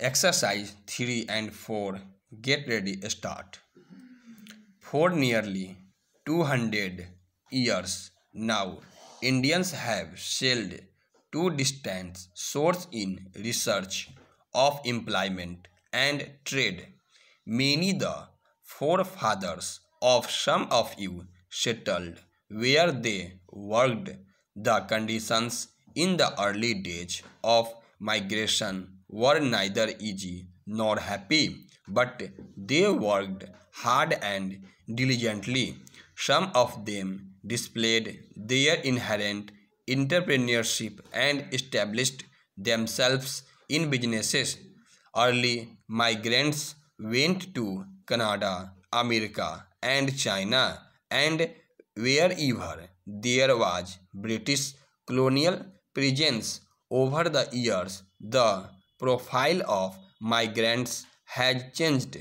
Exercise 3 and 4. Get ready, start. For nearly 200 years now, Indians have sailed to distant shores in research of employment and trade. Many the forefathers of some of you settled where they worked the conditions in the early days of migration were neither easy nor happy, but they worked hard and diligently. Some of them displayed their inherent entrepreneurship and established themselves in businesses. Early migrants went to Canada, America, and China, and wherever there was British colonial presence over the years, the profile of migrants has changed.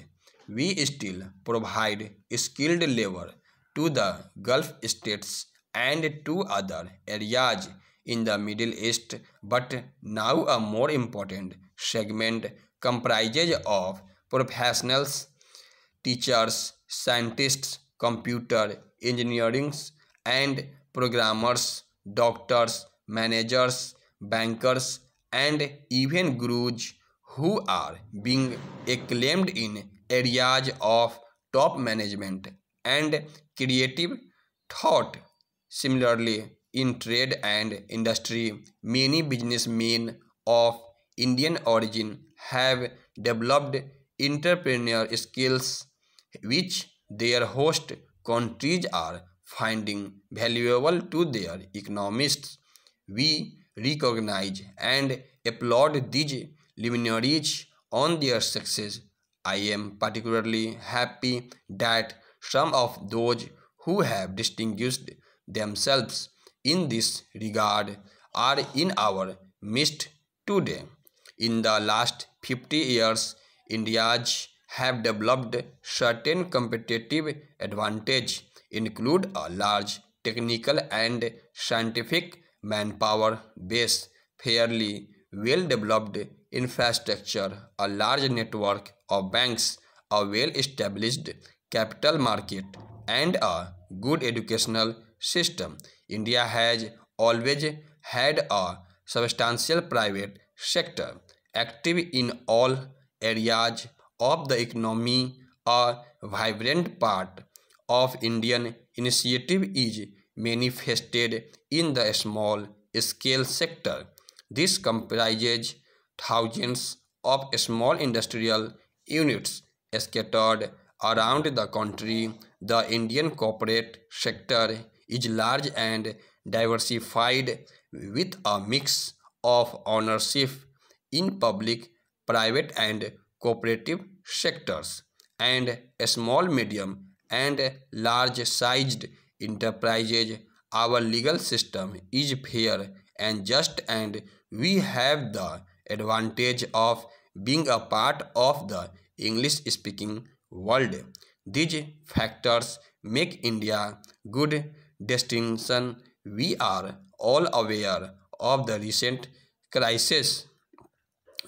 We still provide skilled labor to the Gulf states and to other areas in the Middle East, but now a more important segment comprises of professionals, teachers, scientists, computer engineers, and programmers, doctors, managers, bankers, and even gurus who are being acclaimed in areas of top management and creative thought. Similarly, in trade and industry, many businessmen of Indian origin have developed entrepreneur skills which their host countries are finding valuable to their economists. We recognize and applaud these luminaries on their success. I am particularly happy that some of those who have distinguished themselves in this regard are in our midst today. In the last 50 years, India's have developed certain competitive advantage include a large technical and scientific manpower base, fairly well-developed infrastructure, a large network of banks, a well-established capital market, and a good educational system. India has always had a substantial private sector active in all areas of the economy a vibrant part of Indian initiative is manifested in the small scale sector. This comprises thousands of small industrial units scattered around the country. The Indian corporate sector is large and diversified with a mix of ownership in public, private and cooperative sectors and small medium and large sized enterprises. Our legal system is fair and just and we have the advantage of being a part of the English-speaking world. These factors make India good destination. We are all aware of the recent crisis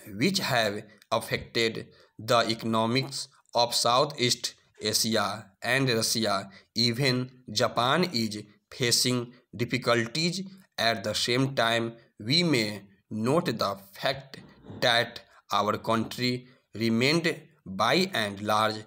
which have affected the economics of Southeast Asia and Russia, even Japan is facing difficulties. At the same time, we may note the fact that our country remained by and large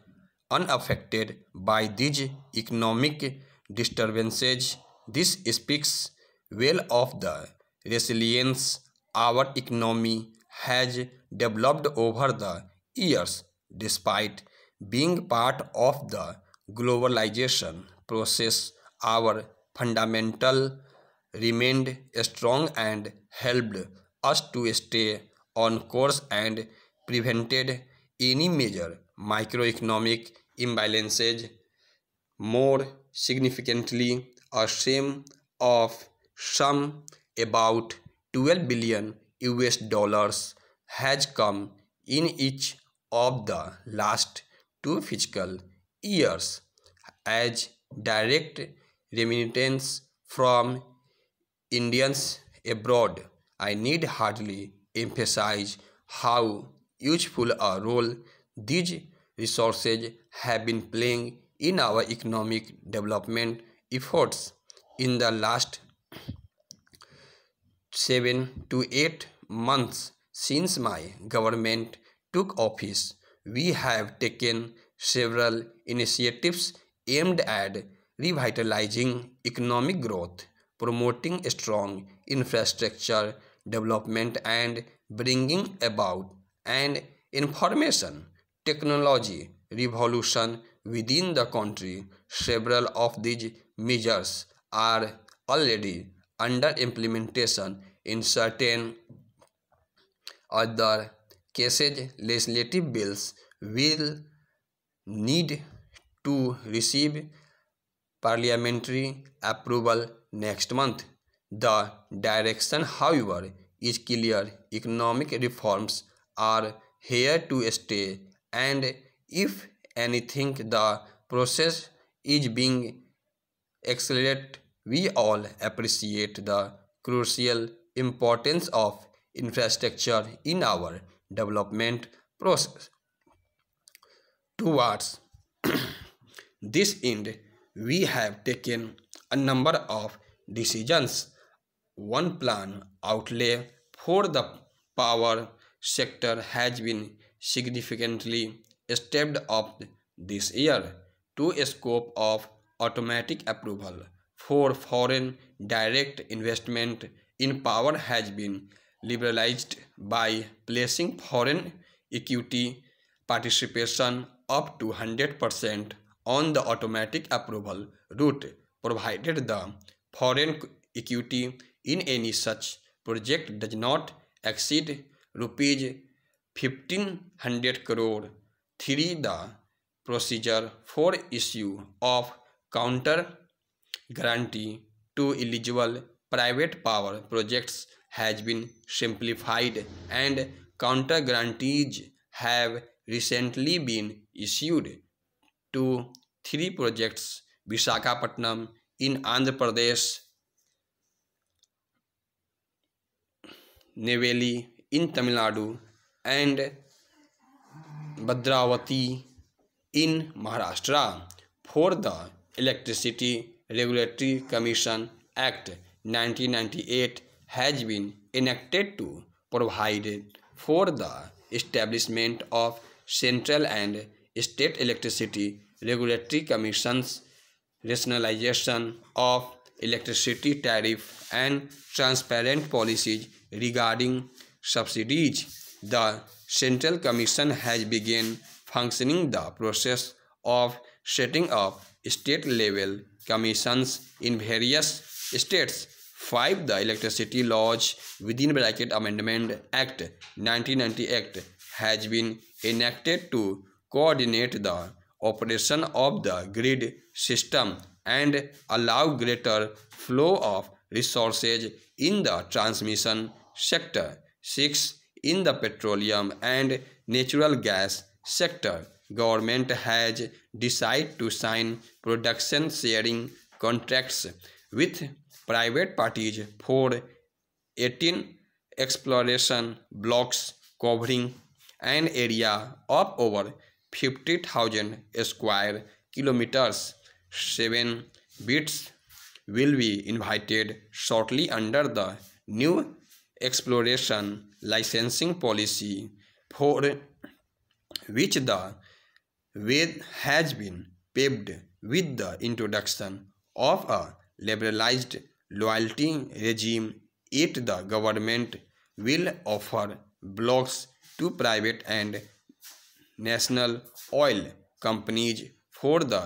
unaffected by these economic disturbances. This speaks well of the resilience our economy has developed over the years despite being part of the globalization process, our fundamental remained strong and helped us to stay on course and prevented any major microeconomic imbalances. More significantly, a sum of some about 12 billion US dollars has come in each of the last to physical years as direct remittance from Indians abroad. I need hardly emphasize how useful a role these resources have been playing in our economic development efforts in the last 7 to 8 months since my government took office we have taken several initiatives aimed at revitalizing economic growth, promoting strong infrastructure development and bringing about an information technology revolution within the country. Several of these measures are already under implementation in certain other cases legislative bills will need to receive parliamentary approval next month. The direction, however, is clear. Economic reforms are here to stay and if anything the process is being accelerated we all appreciate the crucial importance of infrastructure in our development process. Towards this end, we have taken a number of decisions. One plan outlay for the power sector has been significantly stepped up this year to a scope of automatic approval for foreign direct investment in power has been liberalized by placing foreign equity participation up to 100% on the automatic approval route provided the foreign equity in any such project does not exceed rupees 1500 crore three the procedure for issue of counter guarantee to eligible private power projects has been simplified and counter guarantees have recently been issued to three projects Visakhapatnam in Andhra Pradesh, Neveli in Tamil Nadu and Badravati in Maharashtra for the Electricity Regulatory Commission Act 1998 has been enacted to provide for the establishment of central and state electricity regulatory commissions, rationalization of electricity tariff and transparent policies regarding subsidies. The Central Commission has begun functioning the process of setting up state-level commissions in various states 5 the electricity laws within bracket amendment act 1990 act has been enacted to coordinate the operation of the grid system and allow greater flow of resources in the transmission sector 6 in the petroleum and natural gas sector government has decided to sign production sharing contracts with private parties for 18 exploration blocks covering an area of over 50,000 square kilometers. Seven bits will be invited shortly under the new exploration licensing policy for which the way has been paved with the introduction of a liberalized loyalty regime it the government will offer blocks to private and national oil companies for the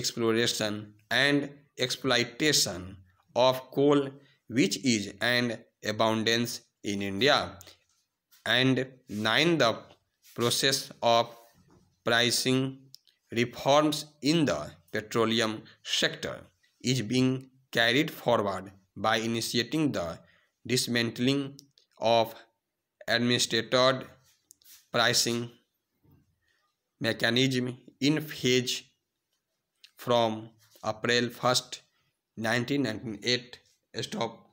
exploration and exploitation of coal which is an abundance in India and nine the process of pricing reforms in the petroleum sector is being carried forward by initiating the dismantling of administered pricing mechanism in phase from April 1st 1998 stop